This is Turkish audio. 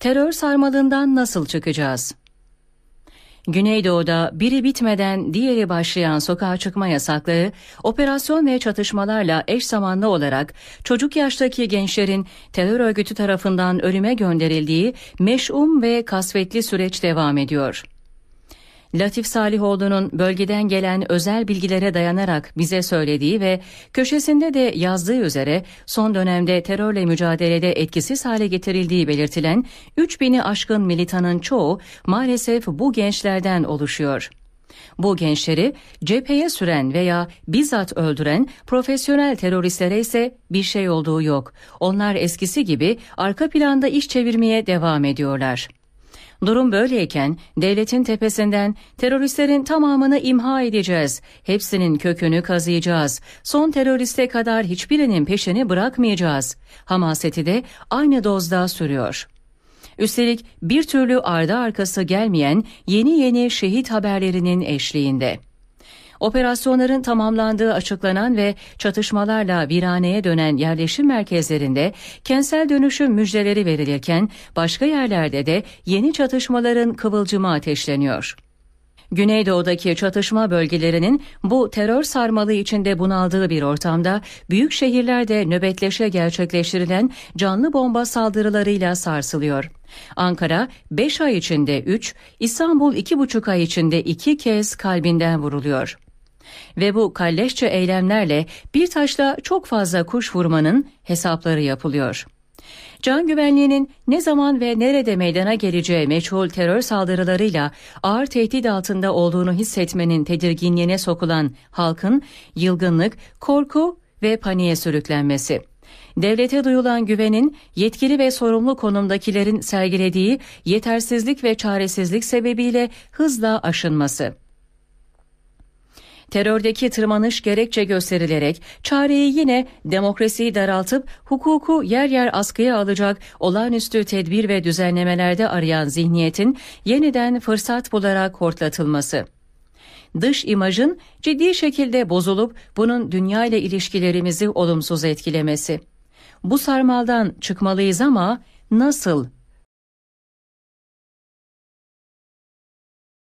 terör sarmalından nasıl çıkacağız? Güneydoğu'da biri bitmeden diğeri başlayan sokağa çıkma yasakları, operasyon ve çatışmalarla eş zamanlı olarak çocuk yaştaki gençlerin terör örgütü tarafından ölüme gönderildiği meş'um ve kasvetli süreç devam ediyor. Latif Salihoğlu'nun bölgeden gelen özel bilgilere dayanarak bize söylediği ve köşesinde de yazdığı üzere son dönemde terörle mücadelede etkisiz hale getirildiği belirtilen 3000'i aşkın militanın çoğu maalesef bu gençlerden oluşuyor. Bu gençleri cepheye süren veya bizzat öldüren profesyonel teröristlere ise bir şey olduğu yok. Onlar eskisi gibi arka planda iş çevirmeye devam ediyorlar. Durum böyleyken devletin tepesinden teröristlerin tamamını imha edeceğiz. Hepsinin kökünü kazıyacağız. Son teröriste kadar hiçbirinin peşini bırakmayacağız. Hamaseti de aynı dozda sürüyor. Üstelik bir türlü ardı arkası gelmeyen yeni yeni şehit haberlerinin eşliğinde. Operasyonların tamamlandığı açıklanan ve çatışmalarla viraneye dönen yerleşim merkezlerinde kentsel dönüşüm müjdeleri verilirken başka yerlerde de yeni çatışmaların kıvılcımı ateşleniyor. Güneydoğu'daki çatışma bölgelerinin bu terör sarmalı içinde bunaldığı bir ortamda büyük şehirlerde nöbetleşe gerçekleştirilen canlı bomba saldırılarıyla sarsılıyor. Ankara 5 ay içinde 3, İstanbul 2,5 ay içinde 2 kez kalbinden vuruluyor. Ve bu kalleşçe eylemlerle bir taşla çok fazla kuş vurmanın hesapları yapılıyor. Can güvenliğinin ne zaman ve nerede meydana geleceği meçhul terör saldırılarıyla ağır tehdit altında olduğunu hissetmenin tedirginliğine sokulan halkın yılgınlık, korku ve paniğe sürüklenmesi. Devlete duyulan güvenin yetkili ve sorumlu konumdakilerin sergilediği yetersizlik ve çaresizlik sebebiyle hızla aşınması. Terördeki tırmanış gerekçe gösterilerek çareyi yine demokrasiyi daraltıp hukuku yer yer askıya alacak olağanüstü tedbir ve düzenlemelerde arayan zihniyetin yeniden fırsat bularak hortlatılması dış imajın ciddi şekilde bozulup bunun dünya ile ilişkilerimizi olumsuz etkilemesi. Bu sarmaldan çıkmalıyız ama nasıl